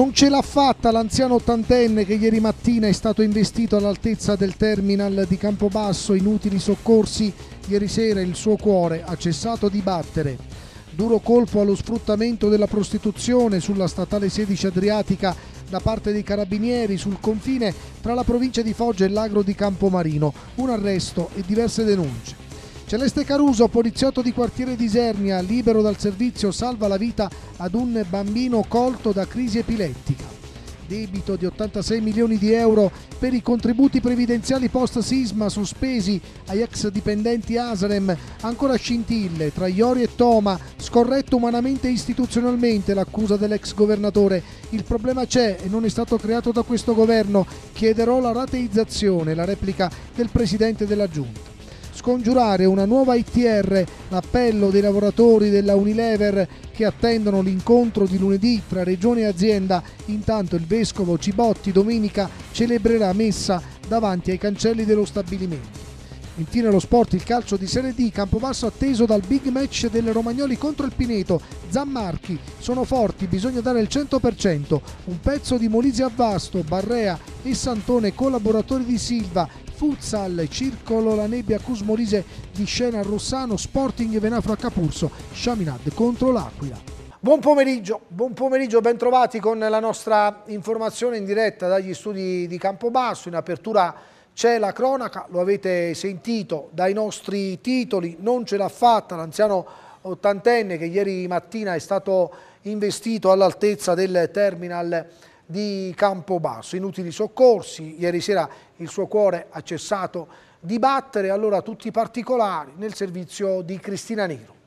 Non ce l'ha fatta l'anziano ottantenne che ieri mattina è stato investito all'altezza del terminal di Campobasso, inutili soccorsi, ieri sera il suo cuore ha cessato di battere. Duro colpo allo sfruttamento della prostituzione sulla statale 16 Adriatica da parte dei carabinieri sul confine tra la provincia di Foggia e l'agro di Campomarino. Un arresto e diverse denunce. Celeste Caruso, poliziotto di quartiere di Isernia, libero dal servizio, salva la vita ad un bambino colto da crisi epilettica. Debito di 86 milioni di euro per i contributi previdenziali post-sisma sospesi agli ex dipendenti Asrem, ancora scintille tra Iori e Toma, scorretto umanamente e istituzionalmente l'accusa dell'ex governatore. Il problema c'è e non è stato creato da questo governo. Chiederò la rateizzazione, la replica del presidente della giunta scongiurare una nuova ITR, l'appello dei lavoratori della Unilever che attendono l'incontro di lunedì tra regione e azienda. Intanto il vescovo Cibotti domenica celebrerà messa davanti ai cancelli dello stabilimento. Infine lo sport, il calcio di Serie D, Campobasso atteso dal big match delle Romagnoli contro il Pineto. Zammarchi, sono forti, bisogna dare il 100%. Un pezzo di Molise a Vasto, Barrea e Santone, collaboratori di Silva, Futsal, Circolo La Nebbia Cusmorise di Scena Rossano, Sporting Venafro a Capurso, Shaminad contro l'Aquila. Buon pomeriggio, buon pomeriggio, bentrovati con la nostra informazione in diretta dagli studi di Campobasso. In apertura c'è la cronaca, lo avete sentito dai nostri titoli, non ce l'ha fatta l'anziano ottantenne che ieri mattina è stato investito all'altezza del terminal di Campobasso, inutili soccorsi, ieri sera il suo cuore ha cessato di battere, allora tutti i particolari nel servizio di Cristina Nero.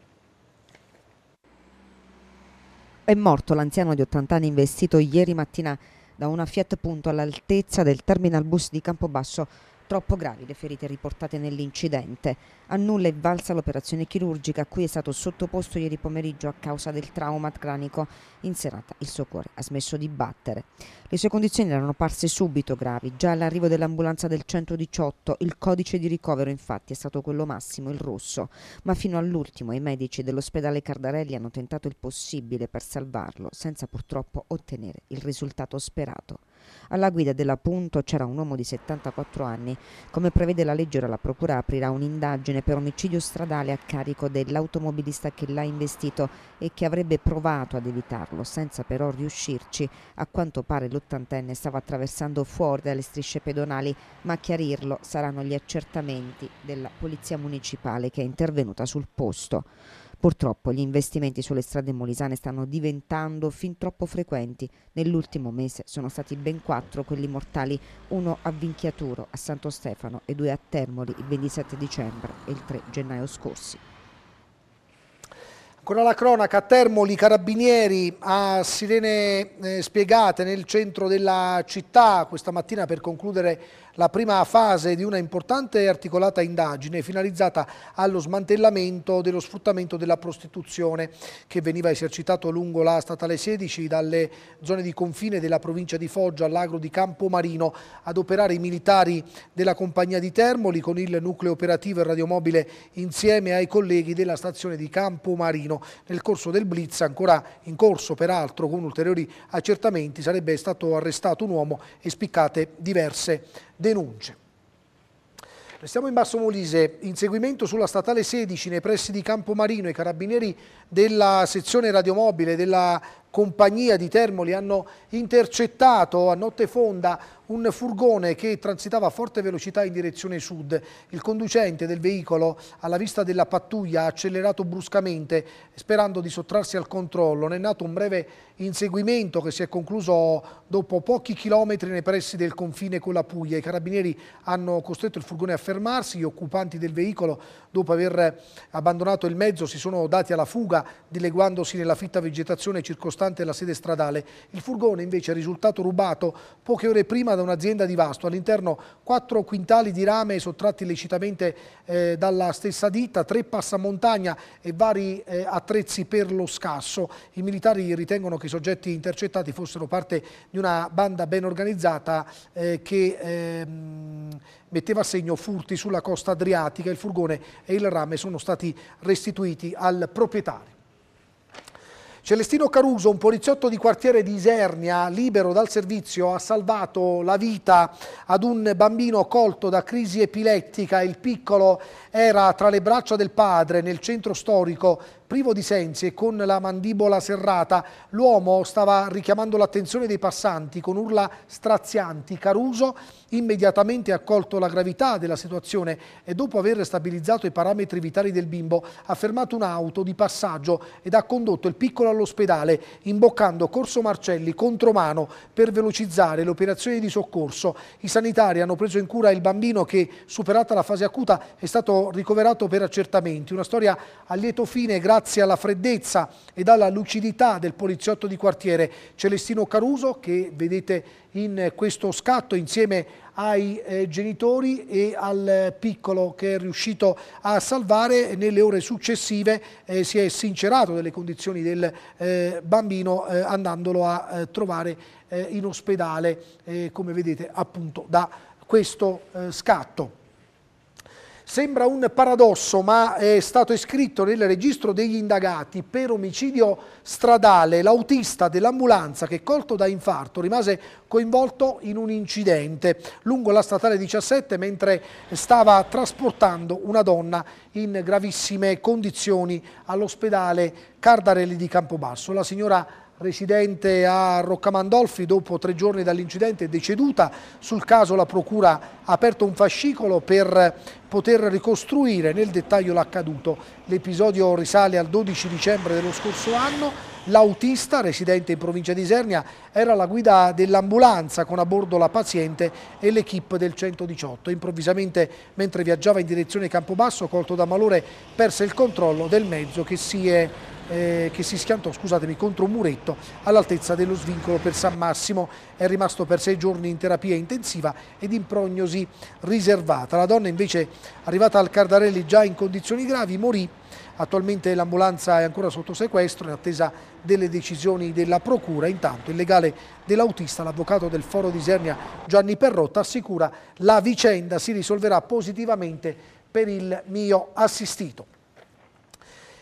È morto l'anziano di 80 anni investito ieri mattina da una Fiat Punto all'altezza del terminal bus di Campobasso troppo gravi le ferite riportate nell'incidente. A nulla è valsa l'operazione chirurgica a cui è stato sottoposto ieri pomeriggio a causa del trauma cranico. In serata il suo cuore ha smesso di battere. Le sue condizioni erano parse subito gravi. Già all'arrivo dell'ambulanza del 118 il codice di ricovero infatti è stato quello massimo, il rosso. Ma fino all'ultimo i medici dell'ospedale Cardarelli hanno tentato il possibile per salvarlo, senza purtroppo ottenere il risultato sperato. Alla guida dell'appunto c'era un uomo di 74 anni. Come prevede la legge, la Procura aprirà un'indagine per omicidio stradale a carico dell'automobilista che l'ha investito e che avrebbe provato ad evitarlo, senza però riuscirci. A quanto pare l'ottantenne stava attraversando fuori dalle strisce pedonali, ma a chiarirlo saranno gli accertamenti della Polizia Municipale che è intervenuta sul posto. Purtroppo gli investimenti sulle strade molisane stanno diventando fin troppo frequenti. Nell'ultimo mese sono stati ben quattro quelli mortali, uno a Vinchiaturo, a Santo Stefano e due a Termoli il 27 dicembre e il 3 gennaio scorsi. Ancora la cronaca, a Termoli, carabinieri a sirene eh, spiegate nel centro della città questa mattina per concludere la prima fase di una importante e articolata indagine finalizzata allo smantellamento dello sfruttamento della prostituzione che veniva esercitato lungo la statale 16 dalle zone di confine della provincia di Foggia all'agro di Campomarino ad operare i militari della compagnia di Termoli con il nucleo operativo e radiomobile insieme ai colleghi della stazione di Campomarino. Nel corso del blitz, ancora in corso peraltro con ulteriori accertamenti, sarebbe stato arrestato un uomo e spiccate diverse denunce. Restiamo in Basso Molise, inseguimento sulla statale 16 nei pressi di Campomarino, i carabinieri della sezione radiomobile della compagnia di Termoli hanno intercettato a notte fonda un furgone che transitava a forte velocità in direzione sud. Il conducente del veicolo, alla vista della pattuglia, ha accelerato bruscamente sperando di sottrarsi al controllo. Ne è nato un breve inseguimento che si è concluso dopo pochi chilometri nei pressi del confine con la Puglia. I carabinieri hanno costretto il furgone a fermarsi, gli occupanti del veicolo, dopo aver abbandonato il mezzo, si sono dati alla fuga, dileguandosi nella fitta vegetazione circostante la sede stradale. Il furgone invece è risultato rubato poche ore prima da un'azienda di Vasto. All'interno quattro quintali di rame sottratti illecitamente eh, dalla stessa ditta, tre passamontagna e vari eh, attrezzi per lo scasso. I militari ritengono che i soggetti intercettati fossero parte di una banda ben organizzata eh, che ehm, metteva a segno furti sulla costa adriatica. Il furgone e il rame sono stati restituiti al proprietario. Celestino Caruso, un poliziotto di quartiere di Isernia, libero dal servizio, ha salvato la vita ad un bambino colto da crisi epilettica. Il piccolo era tra le braccia del padre nel centro storico, privo di sensi e con la mandibola serrata. L'uomo stava richiamando l'attenzione dei passanti con urla strazianti. Caruso immediatamente accolto la gravità della situazione e dopo aver stabilizzato i parametri vitali del bimbo ha fermato un'auto di passaggio ed ha condotto il piccolo all'ospedale imboccando Corso Marcelli contromano per velocizzare le operazioni di soccorso. I sanitari hanno preso in cura il bambino che, superata la fase acuta, è stato ricoverato per accertamenti. Una storia a lieto fine grazie alla freddezza e alla lucidità del poliziotto di quartiere Celestino Caruso che vedete in questo scatto insieme ai eh, genitori e al piccolo che è riuscito a salvare nelle ore successive eh, si è sincerato delle condizioni del eh, bambino eh, andandolo a eh, trovare eh, in ospedale come vedete appunto da questo scatto. Sembra un paradosso, ma è stato iscritto nel registro degli indagati per omicidio stradale l'autista dell'ambulanza che, colto da infarto, rimase coinvolto in un incidente lungo la statale 17 mentre stava trasportando una donna in gravissime condizioni all'ospedale Cardarelli di Campobasso. La signora residente a Roccamandolfi, dopo tre giorni dall'incidente è deceduta. Sul caso la Procura ha aperto un fascicolo per poter ricostruire nel dettaglio l'accaduto. L'episodio risale al 12 dicembre dello scorso anno. L'autista, residente in provincia di Isernia, era alla guida dell'ambulanza con a bordo la paziente e l'equipe del 118. Improvvisamente, mentre viaggiava in direzione Campobasso, colto da malore, perse il controllo del mezzo che si è eh, che si schiantò scusatemi, contro un muretto all'altezza dello svincolo per San Massimo. È rimasto per sei giorni in terapia intensiva ed in prognosi riservata. La donna invece Arrivata al Cardarelli già in condizioni gravi, morì. Attualmente l'ambulanza è ancora sotto sequestro in attesa delle decisioni della Procura. Intanto il legale dell'autista, l'avvocato del Foro di Isernia Gianni Perrotta, assicura che la vicenda si risolverà positivamente per il mio assistito.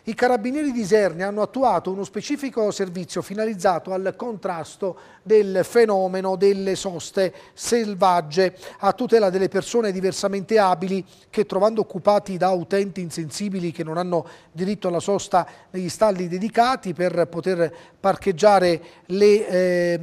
I carabinieri di Isernia hanno attuato uno specifico servizio finalizzato al contrasto del fenomeno delle soste selvagge a tutela delle persone diversamente abili che trovando occupati da utenti insensibili che non hanno diritto alla sosta negli stalli dedicati per poter parcheggiare le eh,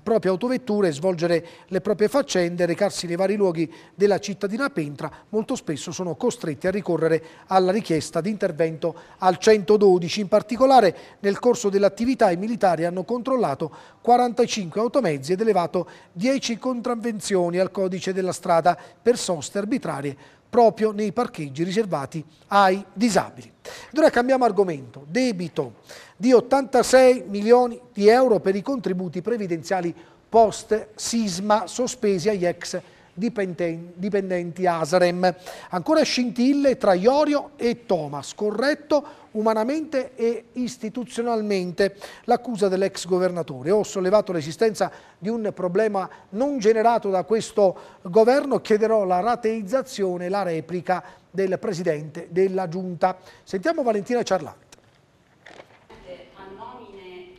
proprie autovetture, svolgere le proprie faccende, recarsi nei vari luoghi della cittadina Pentra, molto spesso sono costretti a ricorrere alla richiesta di intervento al 112. In particolare nel corso dell'attività i militari hanno controllato 45 automezzi ed elevato 10 contravvenzioni al codice della strada per soste arbitrarie proprio nei parcheggi riservati ai disabili. ora cambiamo argomento. Debito di 86 milioni di euro per i contributi previdenziali post-sisma sospesi agli ex dipendenti Asrem. Ancora scintille tra Iorio e Thomas, corretto umanamente e istituzionalmente l'accusa dell'ex governatore. Ho sollevato l'esistenza di un problema non generato da questo governo, chiederò la rateizzazione e la replica del Presidente della Giunta. Sentiamo Valentina Ciarlacca.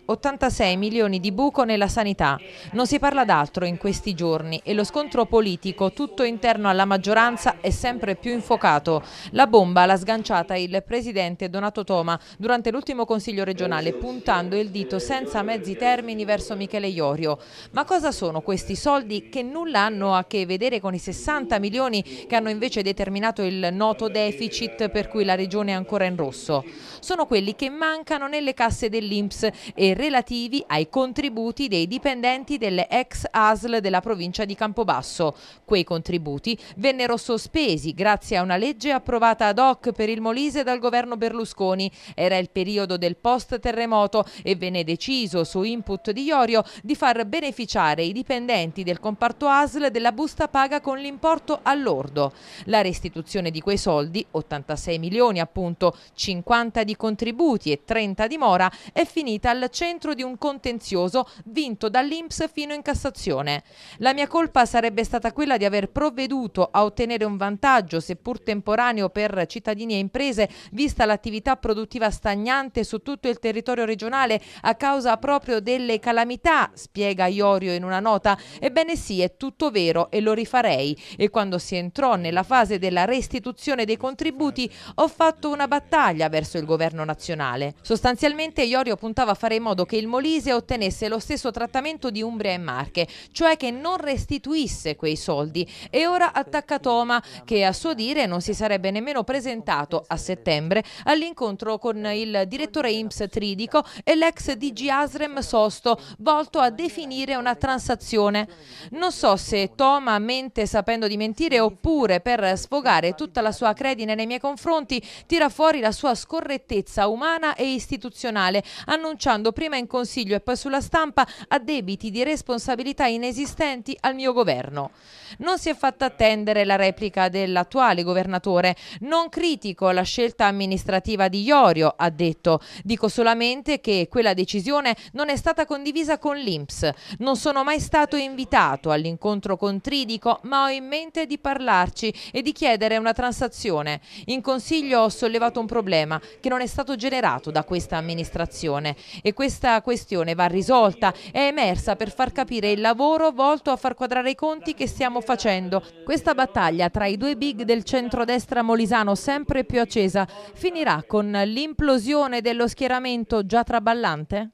86 milioni di buco nella sanità. Non si parla d'altro in questi giorni e lo scontro politico, tutto interno alla maggioranza, è sempre più infuocato. La bomba l'ha sganciata il presidente Donato Toma durante l'ultimo consiglio regionale, puntando il dito senza mezzi termini verso Michele Iorio. Ma cosa sono questi soldi che nulla hanno a che vedere con i 60 milioni che hanno invece determinato il noto deficit per cui la regione è ancora in rosso? sono quelli che mancano nelle casse dell'Inps e relativi ai contributi dei dipendenti delle ex ASL della provincia di Campobasso. Quei contributi vennero sospesi grazie a una legge approvata ad hoc per il Molise dal governo Berlusconi. Era il periodo del post-terremoto e venne deciso su input di Iorio di far beneficiare i dipendenti del comparto ASL della busta paga con l'importo all'ordo. La restituzione di quei soldi, 86 milioni appunto, 50 di contributi e 30 di mora, è finita al centro di un contenzioso vinto dall'Inps fino in Cassazione. La mia colpa sarebbe stata quella di aver provveduto a ottenere un vantaggio, seppur temporaneo, per cittadini e imprese, vista l'attività produttiva stagnante su tutto il territorio regionale a causa proprio delle calamità, spiega Iorio in una nota. Ebbene sì, è tutto vero e lo rifarei. E quando si entrò nella fase della restituzione dei contributi, ho fatto una battaglia verso il governo governo nazionale. Sostanzialmente Iorio puntava a fare in modo che il Molise ottenesse lo stesso trattamento di Umbria e Marche, cioè che non restituisse quei soldi e ora attacca Toma che a suo dire non si sarebbe nemmeno presentato a settembre all'incontro con il direttore IMSS Tridico e l'ex DG Asrem Sosto volto a definire una transazione. Non so se Toma mente sapendo di mentire oppure per sfogare tutta la sua credine nei miei confronti tira fuori la sua scorrettezza all'altezza umana e istituzionale, annunciando prima in Consiglio e poi sulla stampa addebiti di responsabilità inesistenti al mio governo. Non si è fatta attendere la replica dell'attuale governatore. Non critico la scelta amministrativa di Iorio, ha detto. Dico solamente che quella decisione non è stata condivisa con l'Inps. Non sono mai stato invitato all'incontro con Tridico, ma ho in mente di parlarci e di chiedere una transazione. In Consiglio ho sollevato un problema che non è è stato generato da questa amministrazione e questa questione va risolta, è emersa per far capire il lavoro volto a far quadrare i conti che stiamo facendo. Questa battaglia tra i due big del centrodestra molisano sempre più accesa finirà con l'implosione dello schieramento già traballante?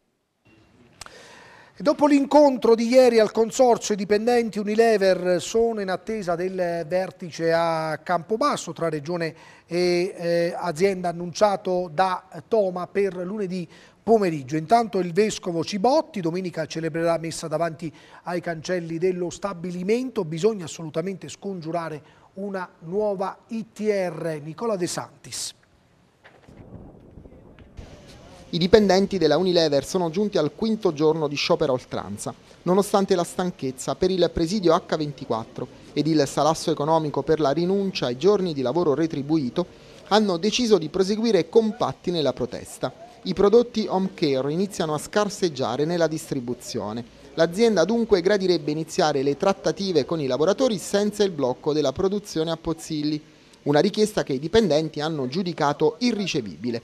Dopo l'incontro di ieri al consorzio, i dipendenti Unilever sono in attesa del vertice a Campobasso tra regione e eh, azienda annunciato da Toma per lunedì pomeriggio. Intanto il vescovo Cibotti domenica celebrerà messa davanti ai cancelli dello stabilimento. Bisogna assolutamente scongiurare una nuova ITR. Nicola De Santis. I dipendenti della Unilever sono giunti al quinto giorno di sciopero a oltranza, nonostante la stanchezza per il presidio H24 ed il salasso economico per la rinuncia ai giorni di lavoro retribuito, hanno deciso di proseguire compatti nella protesta. I prodotti home care iniziano a scarseggiare nella distribuzione. L'azienda dunque gradirebbe iniziare le trattative con i lavoratori senza il blocco della produzione a Pozzilli, una richiesta che i dipendenti hanno giudicato irricevibile.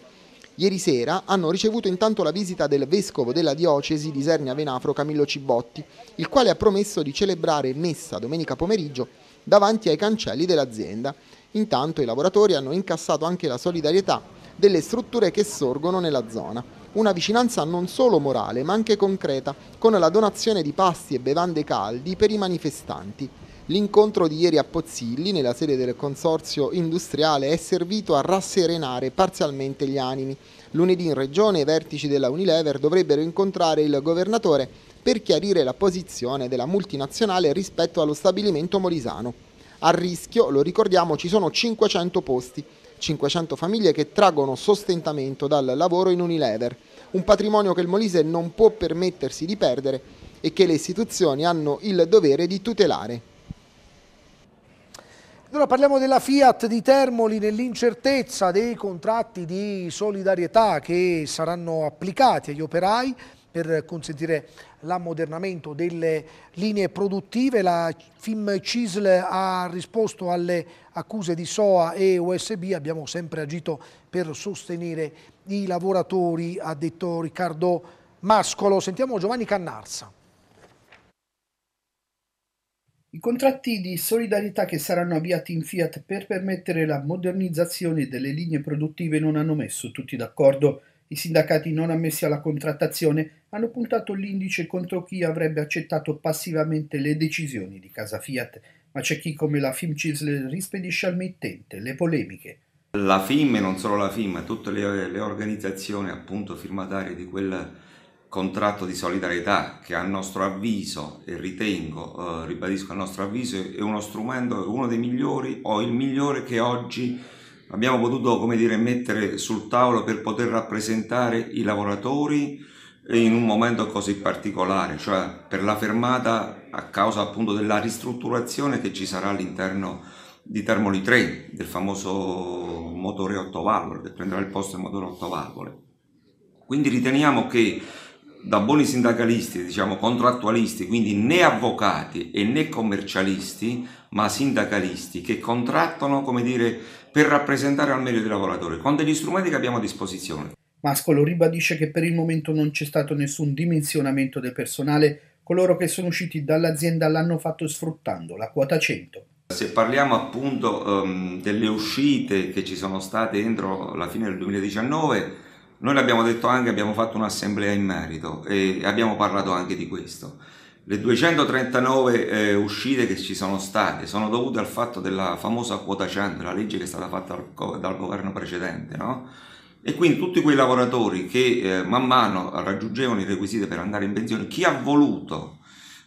Ieri sera hanno ricevuto intanto la visita del vescovo della diocesi di Isernia Venafro Camillo Cibotti, il quale ha promesso di celebrare messa domenica pomeriggio davanti ai cancelli dell'azienda. Intanto i lavoratori hanno incassato anche la solidarietà delle strutture che sorgono nella zona. Una vicinanza non solo morale ma anche concreta, con la donazione di pasti e bevande caldi per i manifestanti. L'incontro di ieri a Pozzilli, nella sede del Consorzio Industriale, è servito a rasserenare parzialmente gli animi. Lunedì in Regione i vertici della Unilever dovrebbero incontrare il governatore per chiarire la posizione della multinazionale rispetto allo stabilimento molisano. A rischio, lo ricordiamo, ci sono 500 posti, 500 famiglie che traggono sostentamento dal lavoro in Unilever, un patrimonio che il Molise non può permettersi di perdere e che le istituzioni hanno il dovere di tutelare. Allora parliamo della Fiat di Termoli nell'incertezza dei contratti di solidarietà che saranno applicati agli operai per consentire l'ammodernamento delle linee produttive. La FIM CISL ha risposto alle accuse di SOA e USB, abbiamo sempre agito per sostenere i lavoratori, ha detto Riccardo Mascolo. Sentiamo Giovanni Cannarsa. I contratti di solidarietà che saranno avviati in Fiat per permettere la modernizzazione delle linee produttive non hanno messo tutti d'accordo. I sindacati non ammessi alla contrattazione hanno puntato l'indice contro chi avrebbe accettato passivamente le decisioni di casa Fiat, ma c'è chi come la FIM Cisle rispedisce al mittente le polemiche. La FIM e non solo la FIM, ma tutte le, le organizzazioni appunto firmatarie di quella contratto di solidarietà che a nostro avviso e ritengo, eh, ribadisco a nostro avviso, è uno strumento, uno dei migliori o il migliore che oggi abbiamo potuto come dire, mettere sul tavolo per poter rappresentare i lavoratori in un momento così particolare, cioè per la fermata a causa appunto della ristrutturazione che ci sarà all'interno di Termoli 3, del famoso motore 8 valvole, che prenderà il posto del motore 8 valvole. Quindi riteniamo che da buoni sindacalisti, diciamo contrattualisti, quindi né avvocati e né commercialisti, ma sindacalisti che contrattano, come dire, per rappresentare al meglio i lavoratori, con degli strumenti che abbiamo a disposizione. Mascolo ribadisce che per il momento non c'è stato nessun dimensionamento del personale, coloro che sono usciti dall'azienda l'hanno fatto sfruttando la quota 100. Se parliamo appunto um, delle uscite che ci sono state entro la fine del 2019, noi l'abbiamo detto anche, abbiamo fatto un'assemblea in merito e abbiamo parlato anche di questo. Le 239 eh, uscite che ci sono state sono dovute al fatto della famosa quota 100, la legge che è stata fatta dal, dal governo precedente, no? E quindi tutti quei lavoratori che eh, man mano raggiungevano i requisiti per andare in pensione, chi ha voluto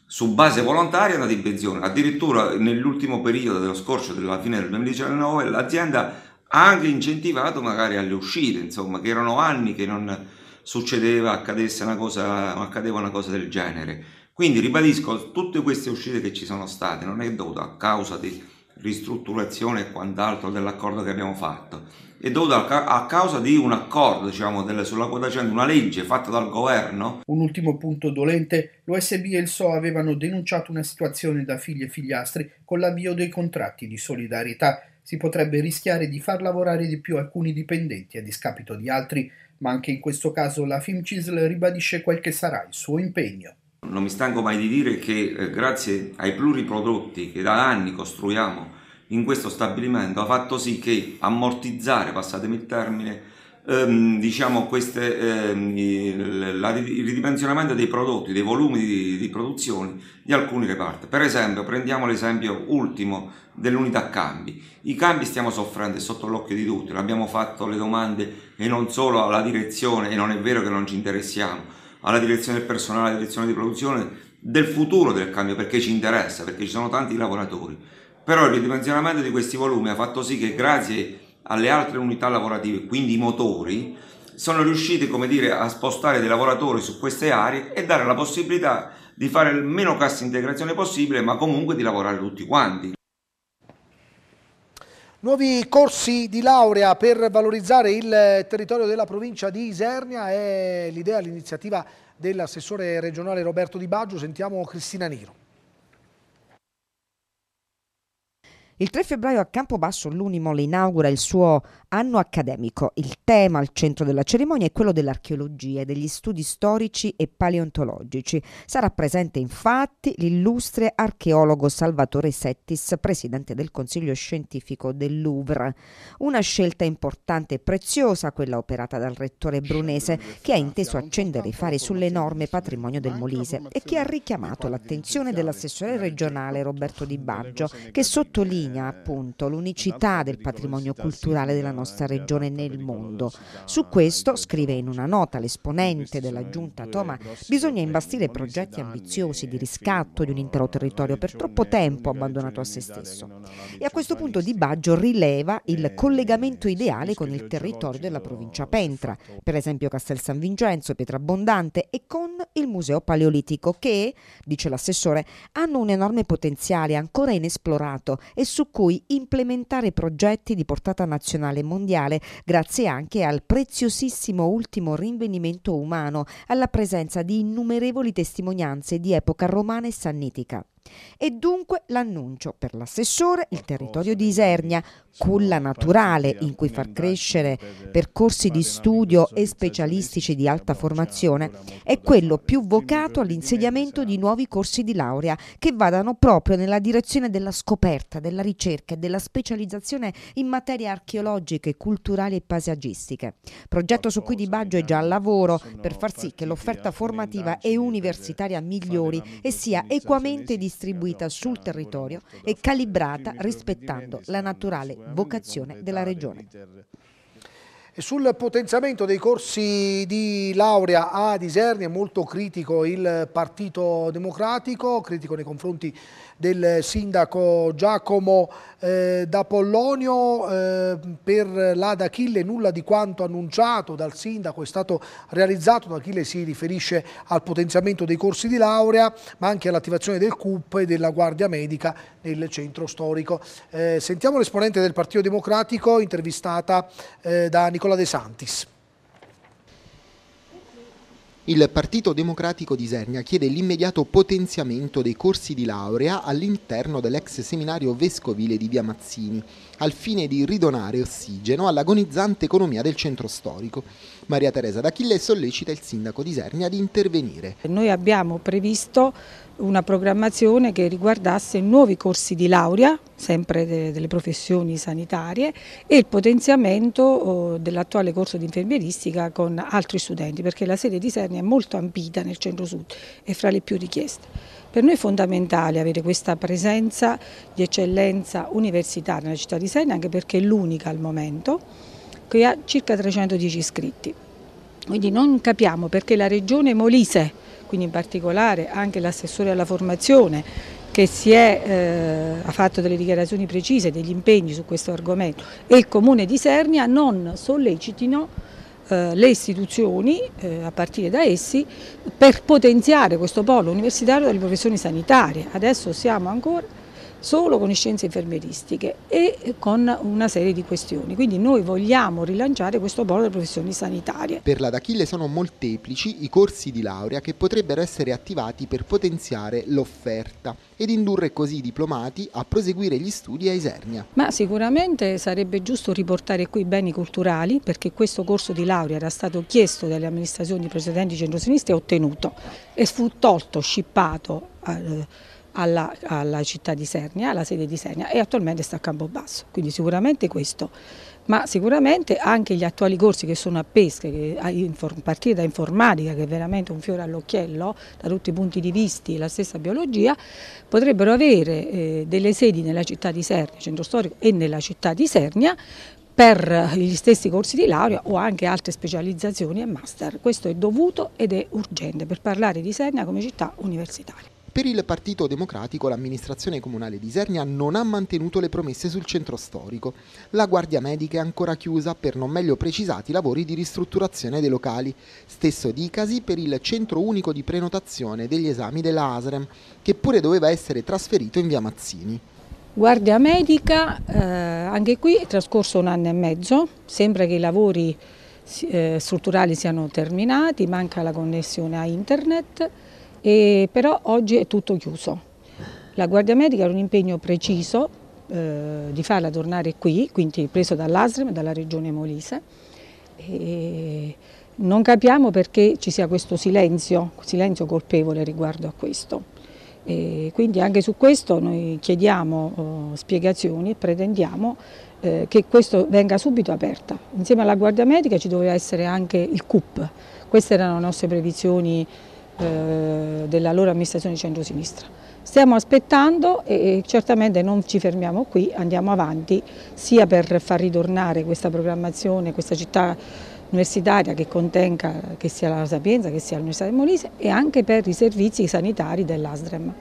su base volontaria andare in pensione. Addirittura nell'ultimo periodo dello scorcio, della fine del 2019, l'azienda anche incentivato magari alle uscite, insomma, che erano anni che non succedeva, accadesse una cosa, accadeva una cosa del genere. Quindi ribadisco, tutte queste uscite che ci sono state non è dovuto a causa di ristrutturazione e quant'altro dell'accordo che abbiamo fatto, è dovuto a, causa di un accordo diciamo, delle, sulla quota 100, una legge fatta dal governo. Un ultimo punto dolente, l'USB e il SO avevano denunciato una situazione da figli e figliastri con l'avvio dei contratti di solidarietà si potrebbe rischiare di far lavorare di più alcuni dipendenti a discapito di altri, ma anche in questo caso la Film FIMCISL ribadisce quel che sarà il suo impegno. Non mi stanco mai di dire che eh, grazie ai pluriprodotti che da anni costruiamo in questo stabilimento ha fatto sì che ammortizzare, passatemi il termine, ehm, diciamo queste, ehm, il, il ridimensionamento dei prodotti, dei volumi di, di produzione di alcuni reparti. Per esempio, prendiamo l'esempio ultimo dell'unità cambi. I cambi stiamo soffrendo è sotto l'occhio di tutti, l'abbiamo fatto le domande e non solo alla direzione, e non è vero che non ci interessiamo, alla direzione del personale, alla direzione di produzione del futuro del cambio perché ci interessa, perché ci sono tanti lavoratori. Però il ridimensionamento di questi volumi ha fatto sì che grazie alle altre unità lavorative, quindi i motori, sono riusciti come dire, a spostare dei lavoratori su queste aree e dare la possibilità di fare il meno cassa integrazione possibile, ma comunque di lavorare tutti quanti. Nuovi corsi di laurea per valorizzare il territorio della provincia di Isernia è l'idea, l'iniziativa dell'assessore regionale Roberto Di Baggio. Sentiamo Cristina Niro. Il 3 febbraio a Campobasso l'Unimol inaugura il suo anno accademico. Il tema al centro della cerimonia è quello dell'archeologia e degli studi storici e paleontologici. Sarà presente infatti l'illustre archeologo Salvatore Settis, presidente del Consiglio scientifico del Louvre. Una scelta importante e preziosa quella operata dal rettore brunese che ha inteso accendere i fari sull'enorme patrimonio del Molise e che ha richiamato l'attenzione dell'assessore regionale Roberto Di Baggio che sottolinea sottolinea appunto l'unicità del patrimonio culturale della nostra regione nel mondo. Su questo, scrive in una nota l'esponente della giunta Toma, bisogna imbastire progetti ambiziosi di riscatto di un intero territorio per troppo tempo abbandonato a se stesso. E a questo punto Di Baggio rileva il collegamento ideale con il territorio della provincia Pentra, per esempio Castel San Vincenzo, Pietrabondante e con il Museo Paleolitico che, dice l'assessore, hanno un enorme potenziale ancora inesplorato e su su cui implementare progetti di portata nazionale e mondiale, grazie anche al preziosissimo ultimo rinvenimento umano, alla presenza di innumerevoli testimonianze di epoca romana e sannitica. E dunque l'annuncio per l'assessore il territorio di Isernia, culla naturale in cui far crescere percorsi di studio e specialistici di alta formazione, è quello più vocato all'insediamento di nuovi corsi di laurea che vadano proprio nella direzione della scoperta, della ricerca e della specializzazione in materie archeologiche, culturali e paesaggistiche. Progetto su cui Di Baggio è già al lavoro per far sì che l'offerta formativa e universitaria migliori e sia equamente distribuita distribuita sul territorio e calibrata rispettando la naturale vocazione della Regione. Sul potenziamento dei corsi di laurea a Isernia è molto critico il Partito Democratico, critico nei confronti del sindaco Giacomo eh, da eh, per l'Ada Achille nulla di quanto annunciato dal sindaco è stato realizzato, da Achille si riferisce al potenziamento dei corsi di laurea ma anche all'attivazione del CUP e della Guardia Medica nel centro storico. Eh, sentiamo l'esponente del Partito Democratico intervistata eh, da Nicola De Santis. Il Partito Democratico di Isernia chiede l'immediato potenziamento dei corsi di laurea all'interno dell'ex seminario vescovile di Via Mazzini, al fine di ridonare ossigeno all'agonizzante economia del centro storico. Maria Teresa D'Achille sollecita il sindaco di Isernia di intervenire. Noi abbiamo previsto una programmazione che riguardasse nuovi corsi di laurea, sempre delle professioni sanitarie, e il potenziamento oh, dell'attuale corso di infermieristica con altri studenti, perché la sede di Sernia è molto ampita nel centro-sud e fra le più richieste. Per noi è fondamentale avere questa presenza di eccellenza universitaria nella città di Sernia, anche perché è l'unica al momento, che ha circa 310 iscritti. Quindi non capiamo perché la regione Molise, quindi in particolare anche l'assessore alla formazione che si è, eh, ha fatto delle dichiarazioni precise, degli impegni su questo argomento e il Comune di Sernia non sollecitino eh, le istituzioni eh, a partire da essi per potenziare questo polo universitario delle professioni sanitarie. Adesso siamo ancora solo con scienze infermieristiche e con una serie di questioni. Quindi noi vogliamo rilanciare questo polo delle professioni sanitarie. Per la D'Achille sono molteplici i corsi di laurea che potrebbero essere attivati per potenziare l'offerta ed indurre così i diplomati a proseguire gli studi a Isernia. Ma sicuramente sarebbe giusto riportare qui i beni culturali perché questo corso di laurea era stato chiesto dalle amministrazioni precedenti centrosinistre e ottenuto e fu tolto, scippato. Eh, alla, alla, città di Sernia, alla sede di Sernia e attualmente sta a Campobasso, quindi sicuramente questo, ma sicuramente anche gli attuali corsi che sono a pesca, che, a, partire da informatica che è veramente un fiore all'occhiello da tutti i punti di vista, la stessa biologia, potrebbero avere eh, delle sedi nella città di Sernia, centro storico e nella città di Sernia per eh, gli stessi corsi di laurea o anche altre specializzazioni e master. Questo è dovuto ed è urgente per parlare di Sernia come città universitaria. Per il Partito Democratico l'amministrazione comunale di Isernia non ha mantenuto le promesse sul centro storico. La guardia medica è ancora chiusa per non meglio precisati lavori di ristrutturazione dei locali. Stesso dicasi per il centro unico di prenotazione degli esami della ASREM, che pure doveva essere trasferito in via Mazzini. Guardia medica, eh, anche qui è trascorso un anno e mezzo, sembra che i lavori eh, strutturali siano terminati, manca la connessione a internet, e però oggi è tutto chiuso. La Guardia Medica ha un impegno preciso eh, di farla tornare qui, quindi preso dall'ASREM, dalla regione Molise. E non capiamo perché ci sia questo silenzio, silenzio colpevole riguardo a questo. E quindi anche su questo noi chiediamo eh, spiegazioni e pretendiamo eh, che questo venga subito aperta. Insieme alla Guardia Medica ci doveva essere anche il CUP, queste erano le nostre previsioni eh, dell'allora amministrazione di centrosinistra. Stiamo aspettando e certamente non ci fermiamo qui, andiamo avanti sia per far ritornare questa programmazione, questa città universitaria che contenga che sia la Sapienza, che sia l'Università di Molise e anche per i servizi sanitari dell'Asdrem.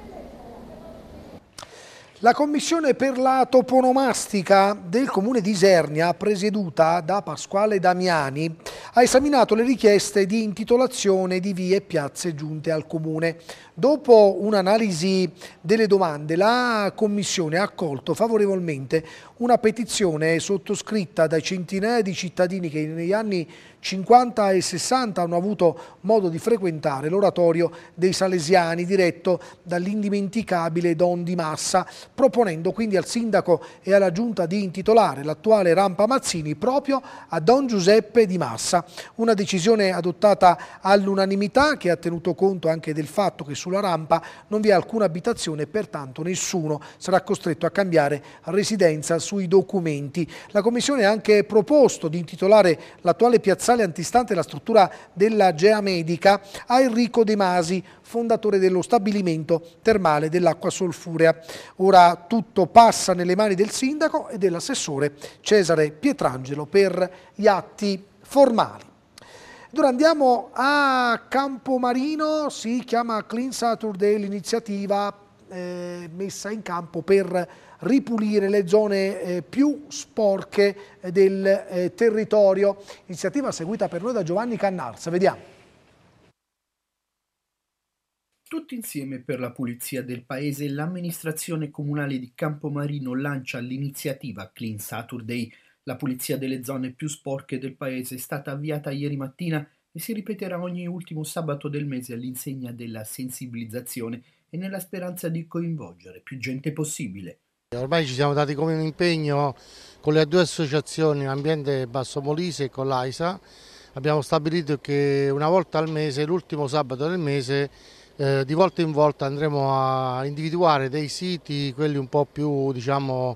La commissione per la toponomastica del comune di Isernia, presieduta da Pasquale Damiani, ha esaminato le richieste di intitolazione di vie e piazze giunte al comune. Dopo un'analisi delle domande, la commissione ha accolto favorevolmente una petizione sottoscritta da centinaia di cittadini che negli anni 50 e 60 hanno avuto modo di frequentare l'oratorio dei Salesiani diretto dall'indimenticabile Don Di Massa, proponendo quindi al sindaco e alla giunta di intitolare l'attuale rampa Mazzini proprio a Don Giuseppe Di Massa. Una decisione adottata all'unanimità che ha tenuto conto anche del fatto che sulla rampa non vi è alcuna abitazione e pertanto nessuno sarà costretto a cambiare residenza sui documenti. La Commissione ha anche proposto di intitolare l'attuale piazza dorsale antistante la struttura della Gea Medica a Enrico De Masi, fondatore dello stabilimento termale dell'acqua solfurea. Ora tutto passa nelle mani del sindaco e dell'assessore Cesare Pietrangelo per gli atti formali. Ora andiamo a Campomarino, si chiama Clean Saturday l'iniziativa eh, messa in campo per ripulire le zone eh, più sporche eh, del eh, territorio. Iniziativa seguita per noi da Giovanni Cannarsa. Vediamo. Tutti insieme per la pulizia del paese, l'amministrazione comunale di Campomarino lancia l'iniziativa Clean Saturday. La pulizia delle zone più sporche del paese è stata avviata ieri mattina e si ripeterà ogni ultimo sabato del mese all'insegna della sensibilizzazione e nella speranza di coinvolgere più gente possibile. Ormai ci siamo dati come un impegno con le due associazioni l'Ambiente Basso Molise e con l'AISA. Abbiamo stabilito che una volta al mese, l'ultimo sabato del mese, eh, di volta in volta andremo a individuare dei siti, quelli un po' più diciamo,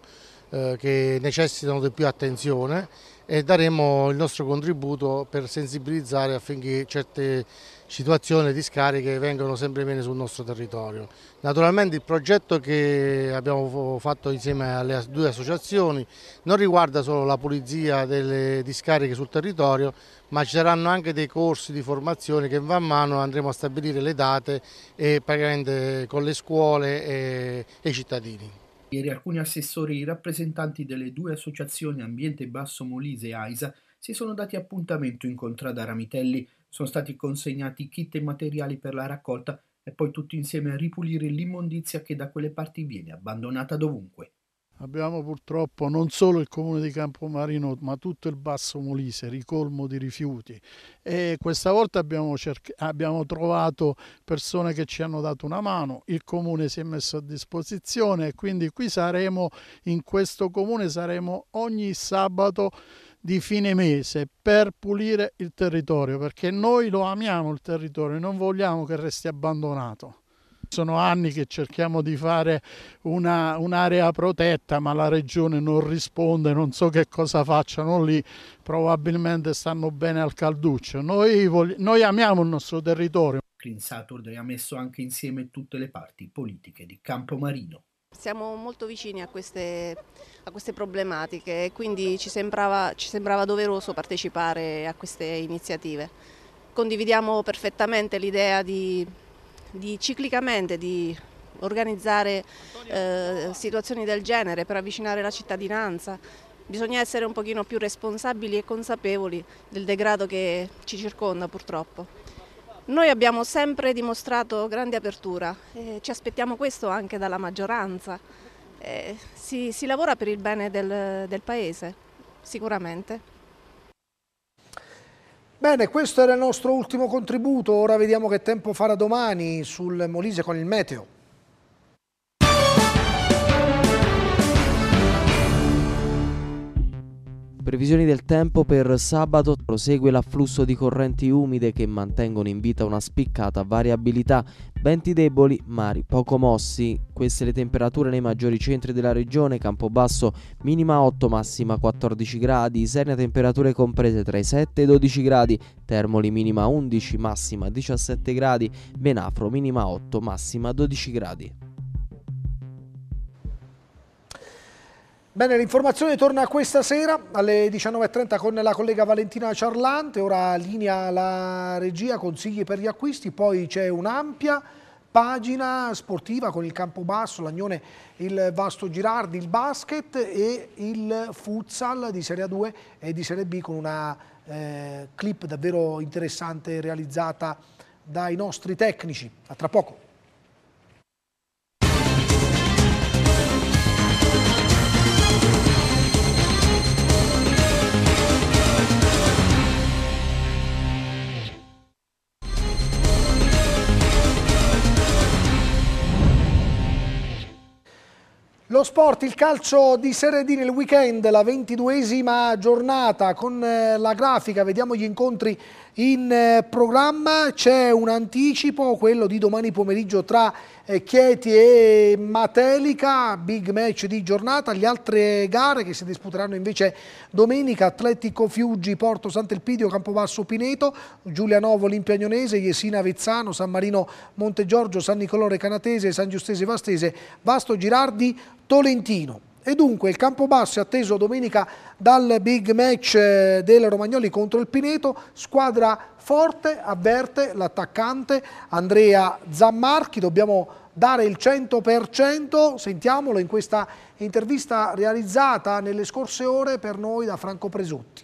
eh, che necessitano di più attenzione e daremo il nostro contributo per sensibilizzare affinché certe situazione di scariche vengono sempre meno sul nostro territorio. Naturalmente il progetto che abbiamo fatto insieme alle due associazioni non riguarda solo la pulizia delle discariche sul territorio, ma ci saranno anche dei corsi di formazione che man mano andremo a stabilire le date e praticamente con le scuole e, i cittadini. Ieri alcuni assessori rappresentanti delle due associazioni Ambiente Basso Molise e AISA si sono dati appuntamento in contrada Ramitelli sono stati consegnati kit e materiali per la raccolta e poi tutti insieme a ripulire l'immondizia che da quelle parti viene abbandonata dovunque. Abbiamo purtroppo non solo il comune di Campomarino ma tutto il Basso Molise ricolmo di rifiuti e questa volta abbiamo, abbiamo, trovato persone che ci hanno dato una mano, il comune si è messo a disposizione e quindi qui saremo, in questo comune saremo ogni sabato di fine mese per pulire il territorio perché noi lo amiamo il territorio, non vogliamo che resti abbandonato. Sono anni che cerchiamo di fare un'area protetta ma la regione non risponde, non so che cosa facciano lì, probabilmente stanno bene al calduccio. Noi, noi amiamo il nostro territorio. Clean Saturday ha messo anche insieme tutte le parti politiche di Campomarino. Siamo molto vicini a queste, a queste problematiche e quindi ci sembrava, ci sembrava doveroso partecipare a queste iniziative. Condividiamo perfettamente l'idea di, di ciclicamente di organizzare eh, situazioni del genere per avvicinare la cittadinanza. Bisogna essere un pochino più responsabili e consapevoli del degrado che ci circonda purtroppo. Noi abbiamo sempre dimostrato grande apertura, e ci aspettiamo questo anche dalla maggioranza. Eh, si, si, lavora per il bene del, del Paese, sicuramente. Bene, questo era il nostro ultimo contributo, ora vediamo che tempo farà domani sul Molise con il meteo. Previsioni del tempo per sabato prosegue l'afflusso di correnti umide che mantengono in vita una spiccata variabilità, venti deboli, mari poco mossi. Queste le temperature nei maggiori centri della regione, Campobasso minima 8, massima 14 gradi, Sernia temperature comprese tra i 7 e i 12 gradi, Termoli minima 11, massima 17 gradi, Benafro minima 8, massima 12 gradi. Bene, l'informazione torna questa sera alle 19.30 con la collega Valentina Ciarlante, ora linea la regia, consigli per gli acquisti, poi c'è un'ampia pagina sportiva con il campo basso, l'Agnone, il Vasto Girardi, il basket e il futsal di Serie A2 e di Serie B con una eh, clip davvero interessante realizzata dai nostri tecnici. A tra poco. Lo sport, il calcio di Serie D nel weekend, la ventiduesima giornata con eh, la grafica, vediamo gli incontri in eh, programma c'è un anticipo, quello di domani pomeriggio tra eh, Chieti e Matelica, big match di giornata. Le altre gare che si disputeranno invece domenica, Atletico Fiuggi, Porto Sant'Elpidio, Campobasso Pineto, Giulianovo, Olimpiagnonese, Jesina Vezzano, San Marino Montegiorgio, San Nicolore Canatese, San Giustese Vastese, Vasto Girardi, Tolentino. E dunque il campo basso è atteso domenica dal big match eh, del Romagnoli contro il Pineto, squadra forte, avverte l'attaccante Andrea Zammarchi, dobbiamo dare il 100%, sentiamolo in questa intervista realizzata nelle scorse ore per noi da Franco Presutti.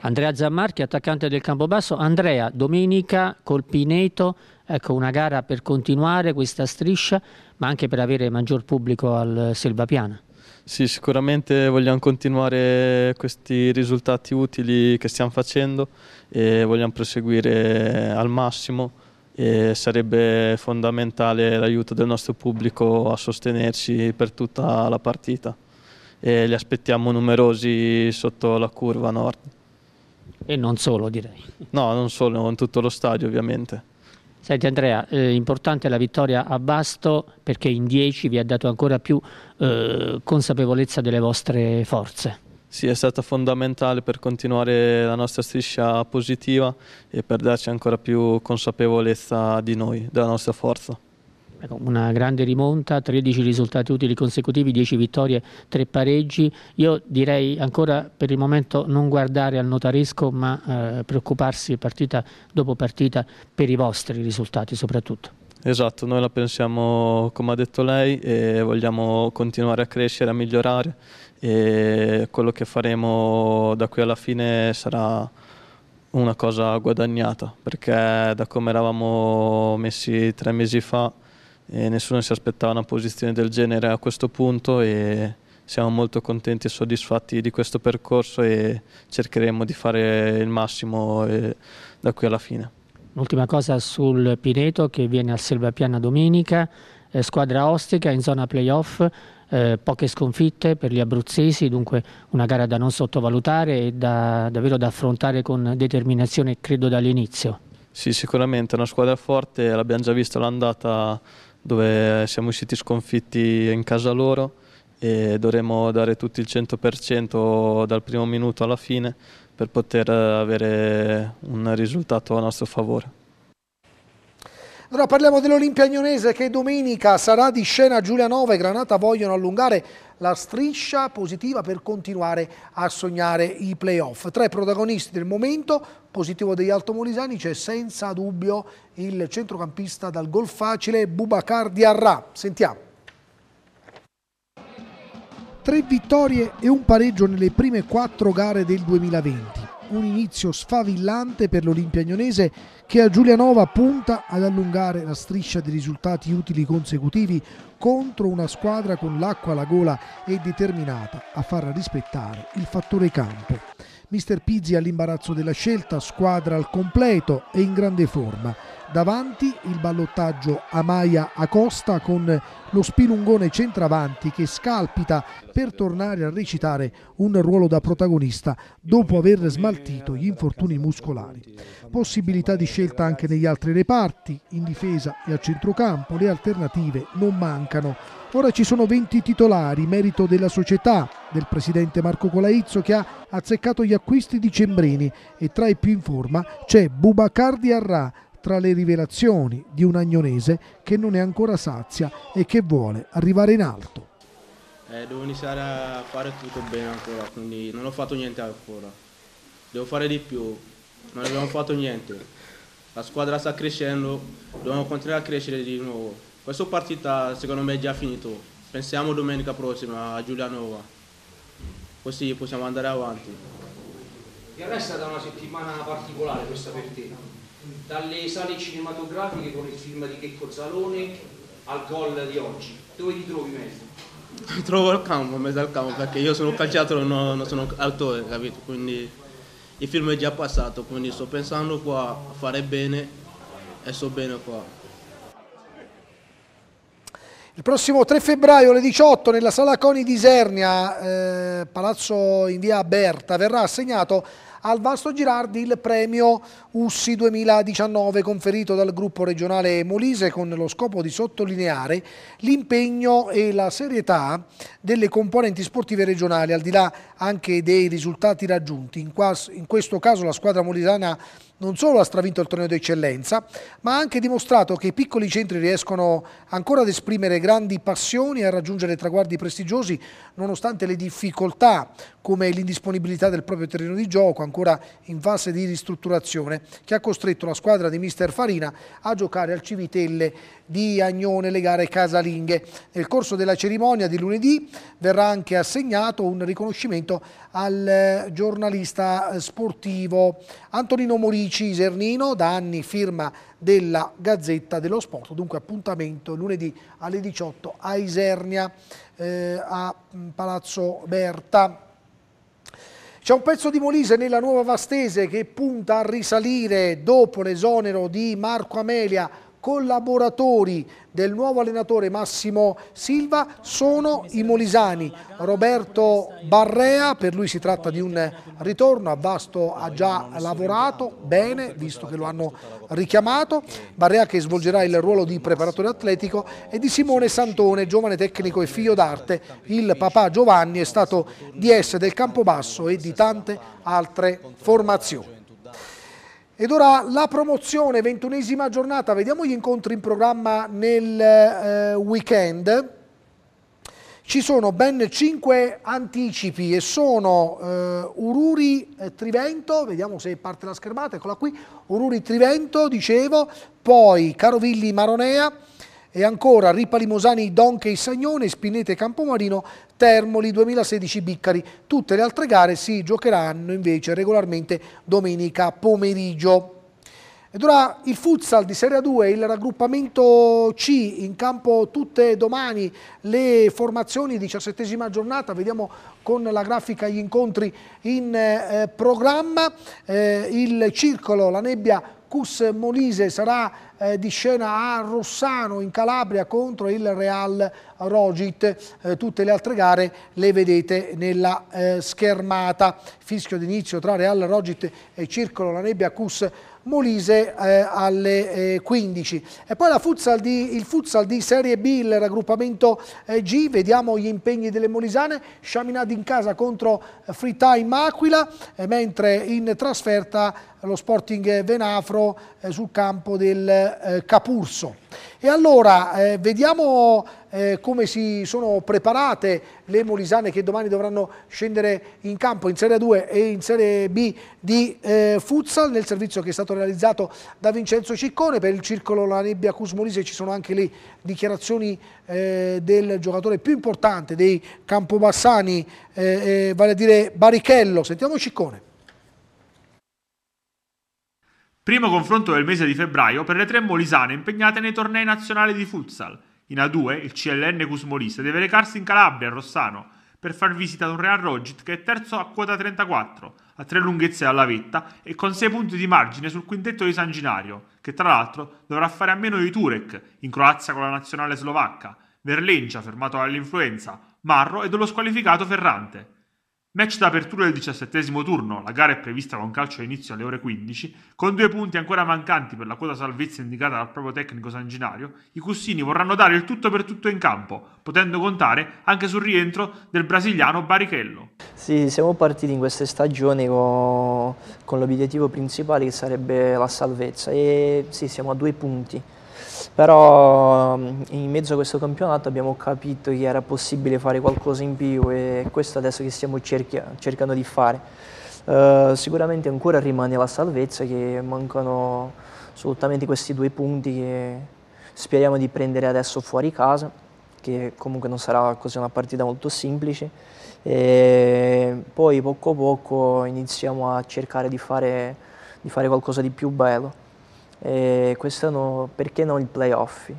Andrea Zammarchi, attaccante del campo basso. Andrea, domenica col Pineto Ecco, una gara per continuare questa striscia, ma anche per avere maggior pubblico al Selvapiana. Sì, sicuramente vogliamo continuare questi risultati utili che stiamo facendo e vogliamo proseguire al massimo e sarebbe fondamentale l'aiuto del nostro pubblico a sostenerci per tutta la partita. E li aspettiamo numerosi sotto la curva nord. E non solo direi. No, non solo, in tutto lo stadio ovviamente. Senti Andrea, eh, importante la vittoria a Basto perché in 10 vi ha dato ancora più eh, consapevolezza delle vostre forze. Sì, è stata fondamentale per continuare la nostra striscia positiva e per darci ancora più consapevolezza di noi, della nostra forza. Ecco, una grande rimonta, 13 risultati utili consecutivi, 10 vittorie, 3 pareggi. Io direi ancora per il momento non guardare al notaresco ma eh, preoccuparsi partita dopo partita per i vostri risultati soprattutto. Esatto, noi la pensiamo come ha detto lei e vogliamo continuare a crescere, a migliorare e quello che faremo da qui alla fine sarà una cosa guadagnata perché da come eravamo messi tre mesi fa e nessuno si aspettava una posizione del genere a questo punto e siamo molto contenti e soddisfatti di questo percorso e cercheremo di fare il massimo eh, da qui alla fine. Un'ultima cosa sul Pineto che viene al Selvapiana domenica, eh, squadra ostica in zona playoff, eh, poche sconfitte per gli abruzzesi, dunque una gara da non sottovalutare e da, davvero da affrontare con determinazione credo dall'inizio. Sì, sicuramente è una squadra forte, l'abbiamo già visto l'andata dove siamo usciti sconfitti in casa loro e dovremo dare tutti il 100% dal primo minuto alla fine per poter avere un risultato a nostro favore. Allora parliamo dell'Olimpia Agnonese che domenica sarà di scena Giulianova e Granata vogliono allungare la striscia positiva per continuare a sognare i playoff. Tra i protagonisti del momento, positivo degli Altomolisani, c'è senza dubbio il centrocampista dal gol facile Bubacar Diarra. Sentiamo. Tre vittorie e un pareggio nelle prime quattro gare del 2020 un inizio sfavillante per l'Olimpiagnonese che a Giulianova punta ad allungare la striscia di risultati utili consecutivi contro una squadra con l'acqua alla gola e determinata a far rispettare il fattore campo. Mister Pizzi all'imbarazzo della scelta, squadra al completo e in grande forma. Davanti il ballottaggio Amaia Acosta con lo spilungone centravanti che scalpita per tornare a recitare un ruolo da protagonista dopo aver smaltito gli infortuni muscolari. Possibilità di scelta anche negli altri reparti, in difesa e a centrocampo, le alternative non mancano. Ora ci sono 20 titolari, merito della società, del presidente Marco Colaizzo che ha azzeccato gli acquisti di Cembrini e tra i più in forma c'è Bubacardi Arra tra le rivelazioni di un agnonese che non è ancora sazia e che vuole arrivare in alto. Eh, devo iniziare a fare tutto bene ancora, quindi non ho fatto niente ancora. Devo fare di più, non abbiamo fatto niente. La squadra sta crescendo, dobbiamo continuare a crescere di nuovo. Questa partita secondo me è già finita. Pensiamo domenica prossima a Giulianova. Così possiamo andare avanti. Per me è stata una settimana particolare questa per te. Dalle sale cinematografiche con il film di Checco Zalone al gol di oggi. Dove ti trovi meglio? Mi trovo al campo, mezzo al campo, perché io sono calciatore, non, non sono autore, capito? Quindi il film è già passato, quindi sto pensando qua a fare bene e sto bene qua. Il prossimo 3 febbraio alle 18 nella Sala Coni di Isernia, eh, Palazzo in via Berta, verrà assegnato al Vasto Girardi il premio Ussi 2019 conferito dal gruppo regionale Molise con lo scopo di sottolineare l'impegno e la serietà delle componenti sportive regionali al di là anche dei risultati raggiunti. In, quas, in questo caso la squadra molisana non solo ha stravinto il torneo d'eccellenza, ma ha anche dimostrato che i piccoli centri riescono ancora ad esprimere grandi passioni e a raggiungere traguardi prestigiosi nonostante le difficoltà come l'indisponibilità del proprio terreno di gioco ancora in fase di ristrutturazione che ha costretto la squadra di mister Farina a giocare al Civitelle di Agnone le gare casalinghe. Nel corso della cerimonia di lunedì verrà anche assegnato un riconoscimento al eh, giornalista eh, sportivo Antonino Morici Isernino, da anni firma della Gazzetta dello Sport, dunque appuntamento lunedì alle 18 a Isernia eh, a mm, Palazzo Berta. C'è un pezzo di Molise nella Nuova Vastese che punta a risalire dopo l'esonero di Marco Amelia collaboratori del nuovo allenatore Massimo Silva sono i molisani. Roberto Barrea, per lui si tratta di un ritorno, a Vasto ha già lavorato bene, visto che lo hanno richiamato. Barrea che svolgerà il ruolo di preparatore atletico e di Simone Santone, giovane tecnico e figlio d'arte. Il papà Giovanni è stato DS del Campobasso e di tante altre formazioni. Ed ora la promozione, ventunesima giornata, vediamo gli incontri in programma nel eh, weekend. Ci sono ben 5 anticipi e sono eh, Ururi eh, Trivento, vediamo se parte la schermata, eccola qui, Ururi Trivento, dicevo, poi Carovilli Maronea, e ancora Ripalimosani, Donkey, Sagnone, Spinete, Campomarino, Termoli 2016, Biccari. Tutte le altre gare si giocheranno invece regolarmente domenica pomeriggio. Ed ora il futsal di Serie 2, il raggruppamento C, in campo tutte domani le formazioni, diciassettesima giornata, vediamo con la grafica gli incontri in eh, programma, eh, il circolo, la nebbia Marcus Molise sarà eh, di scena a Rossano in Calabria contro il Real Rogit. Eh, tutte le altre gare le vedete nella eh, schermata. Fischio d'inizio tra Real Rogit e Circolo La Nebbia Cus Molise eh, alle eh, 15. E poi futsal di, il futsal di Serie B, il raggruppamento eh, G, vediamo gli impegni delle molisane, Sciaminadi in casa contro eh, Free Time Aquila, eh, mentre in trasferta lo Sporting Venafro eh, sul campo del eh, Capurso. E allora eh, vediamo eh, come si sono preparate le Molisane che domani dovranno scendere in campo in Serie 2 e in Serie B di eh, Futsal nel servizio che è stato realizzato da Vincenzo Ciccone per il circolo La Nebbia Cusmolise ci sono anche le dichiarazioni eh, del giocatore più importante dei Campobassani vale a dire Barichello sentiamo Ciccone Primo confronto del mese di febbraio per le tre molisane impegnate nei tornei nazionali di futsal. In A2 il CLN Cusmolista deve recarsi in Calabria, a Rossano, per far visita ad un Real Rogit che è terzo a quota 34, a tre lunghezze dalla vetta e con sei punti di margine sul quintetto di San Ginario, che tra l'altro dovrà fare a meno di Turek, in Croazia con la nazionale slovacca, Verlencia fermato dall'influenza, Marro e dello squalificato Ferrante. Match d'apertura del diciassettesimo turno, la gara è prevista con calcio all'inizio alle ore 15, con due punti ancora mancanti per la quota salvezza indicata dal proprio tecnico sanginario, i Cussini vorranno dare il tutto per tutto in campo, potendo contare anche sul rientro del brasiliano Barichello. Sì, siamo partiti in questa stagione con, con l'obiettivo principale che sarebbe la salvezza e sì, siamo a due punti però mm, in mezzo a questo campionato abbiamo capito che era possibile fare qualcosa in più e questo adesso che stiamo cerchia, cercando di fare. Uh, sicuramente ancora rimane la salvezza che mancano assolutamente questi due punti che speriamo di prendere adesso fuori casa che comunque non sarà così una partita molto semplice. E poi poco a poco iniziamo a cercare di fare, di fare qualcosa di più bello e quest'anno perché non i playoff?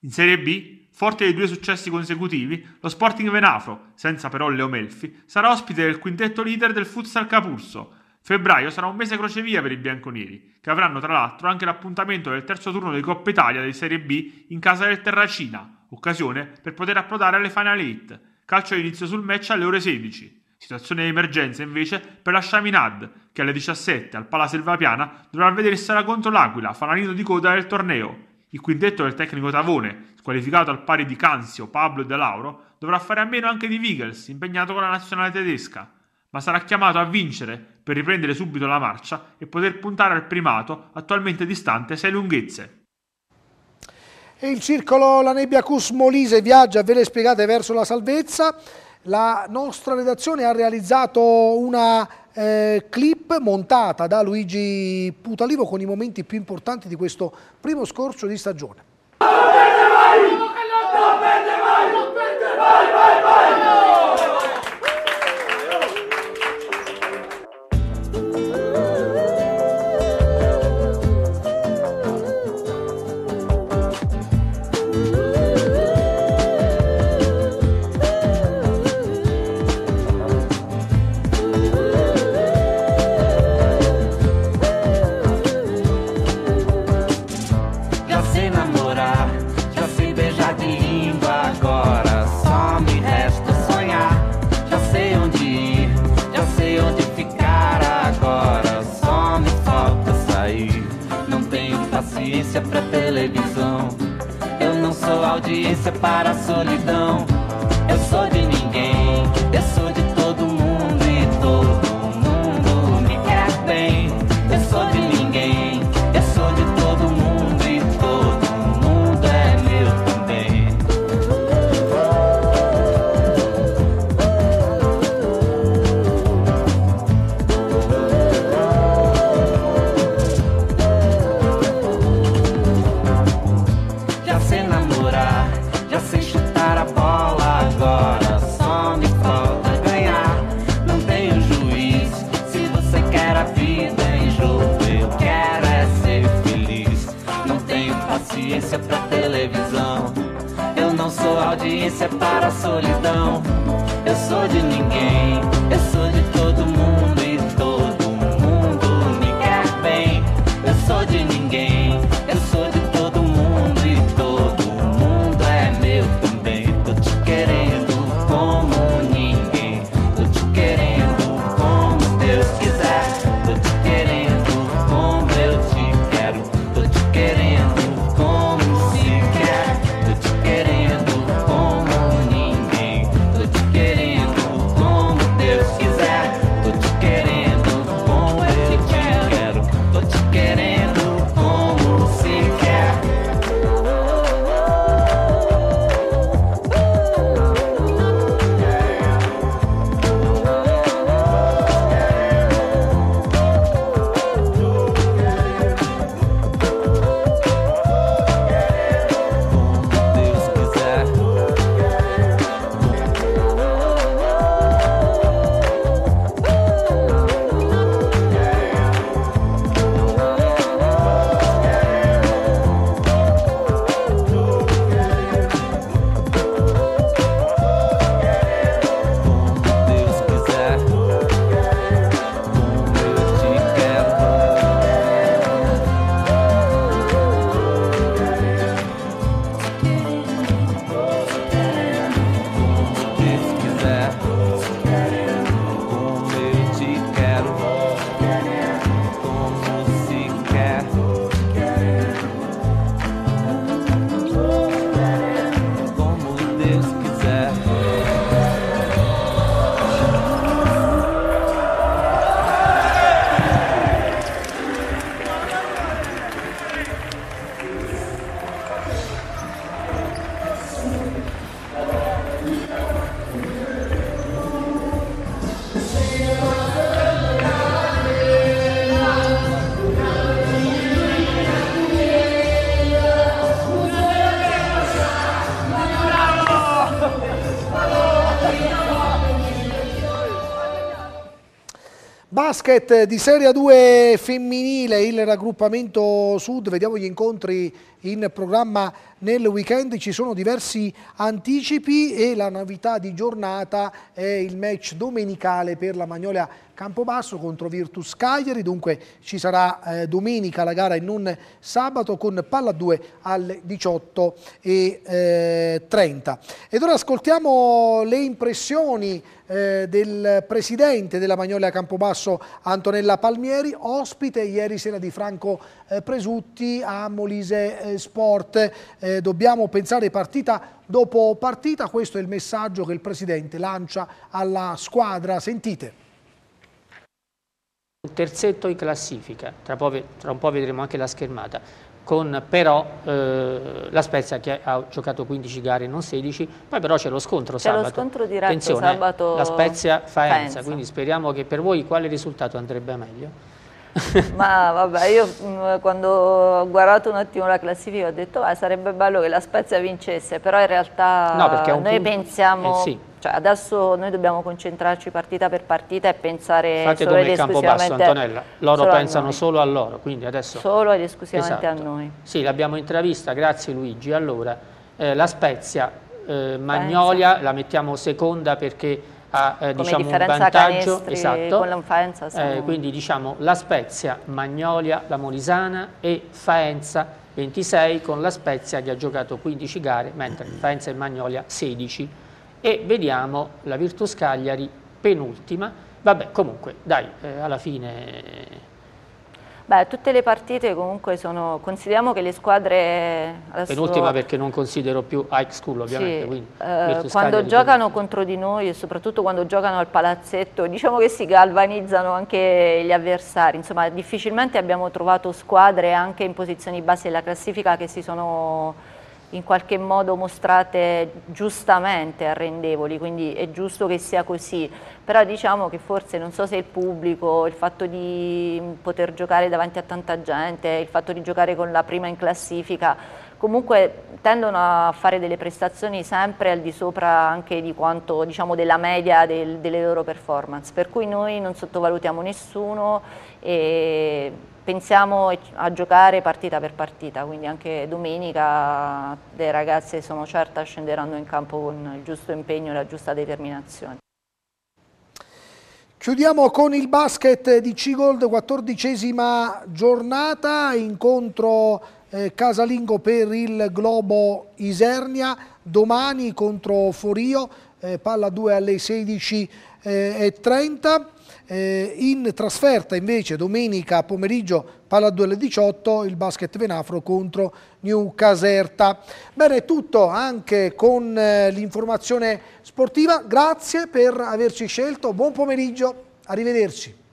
In Serie B, forte dei due successi consecutivi, lo Sporting Venafro, senza però Leo Melfi, sarà ospite del quintetto leader del futsal Capurso. Febbraio sarà un mese crocevia per i bianconeri, che avranno tra l'altro anche l'appuntamento del terzo turno di Coppa Italia di Serie B in casa del Terracina, occasione per poter approdare alle Final Eight. Calcio inizio sul match alle ore 16. Situazione di emergenza invece per la Chaminade, che alle 17 al Pala Selvapiana dovrà vedersi alla contro l'Aquila, fanalino di coda del torneo. Il quintetto del tecnico Tavone, squalificato al pari di Canzio, Pablo e De Lauro, dovrà fare a meno anche di Wiggles, impegnato con la nazionale tedesca, ma sarà chiamato a vincere per riprendere subito la marcia e poter puntare al primato attualmente distante 6 lunghezze. E il circolo La Nebbia Cus Molise viaggia, ve le spiegate, verso la salvezza la nostra redazione ha realizzato una eh, clip montata da Luigi Putalivo con i momenti più importanti di questo primo scorcio di stagione. audiência pra televisão. Eu não sou audiência para a solidão. Eu sou de ninguém, eu sou de basket di Serie 2 femminile, il raggruppamento sud, vediamo gli incontri in programma nel weekend, ci sono diversi anticipi e la novità di giornata è il match domenicale per la Magnolia Campobasso contro Virtus Cagliari, dunque ci sarà eh, domenica la gara e non sabato con palla 2 alle 18.30. Ed ora ascoltiamo le impressioni eh, del presidente della Magnolia Campobasso Antonella Palmieri, ospite ieri sera di Franco eh, Presutti a Molise eh, Sport. Eh, dobbiamo pensare partita dopo partita, questo è il messaggio che il presidente lancia alla squadra. Sentite. Un terzetto in classifica, tra un po' vedremo anche la schermata con però eh, la Spezia che ha giocato 15 gare non 16, poi però c'è lo scontro sabato. C'è lo scontro diretto Attenzione, eh, sabato la Spezia Faenza, quindi speriamo che per voi quale risultato andrebbe meglio? Ma vabbè, io mm, quando ho guardato un attimo la classifica ho detto ah, sarebbe bello che la Spezia vincesse, però in realtà no, noi punto... pensiamo... Eh, sì cioè adesso noi dobbiamo concentrarci partita per partita e pensare Infatti solo come ed Campobasso, Antonella, loro solo pensano a solo a loro, quindi adesso... Solo ed esclusivamente esatto. a noi. Sì, l'abbiamo intravista, grazie Luigi. Allora, eh, la Spezia, eh, Magnolia, Pensa. la mettiamo seconda perché ha eh, diciamo, un vantaggio esatto. con la Faenza eh, siamo... quindi diciamo la Spezia, Magnolia, la Molisana e Faenza 26 con la Spezia che ha giocato 15 gare mentre Faenza e Magnolia 16 e vediamo la Virtus Cagliari penultima, vabbè comunque dai eh, alla fine... Eh. Beh, tutte le partite comunque sono, consideriamo che le squadre... Adesso, penultima perché non considero più High School ovviamente, sì, quindi, eh, Quando giocano contro di noi e soprattutto quando giocano al palazzetto, diciamo che si galvanizzano anche gli avversari, insomma difficilmente abbiamo trovato squadre anche in posizioni basse della classifica che si sono in qualche modo mostrate giustamente arrendevoli, quindi è giusto che sia così, però diciamo che forse non so se il pubblico, il fatto di poter giocare davanti a tanta gente, il fatto di giocare con la prima in classifica comunque tendono a fare delle prestazioni sempre al di sopra anche di quanto, diciamo, della media del, delle loro performance, per cui noi non sottovalutiamo nessuno e pensiamo a giocare partita per partita, quindi anche domenica le ragazze sono certa scenderanno in campo con il giusto impegno e la giusta determinazione. Chiudiamo con il basket di Cigold, gold quattordicesima giornata, incontro eh, casalingo per il Globo Isernia, domani contro Forio, eh, palla 2 alle 16.30. Eh, eh, in trasferta invece domenica pomeriggio palla 2 alle 18 il basket Venafro contro New Caserta. Bene, tutto anche con eh, l'informazione sportiva. Grazie per averci scelto. Buon pomeriggio, arrivederci.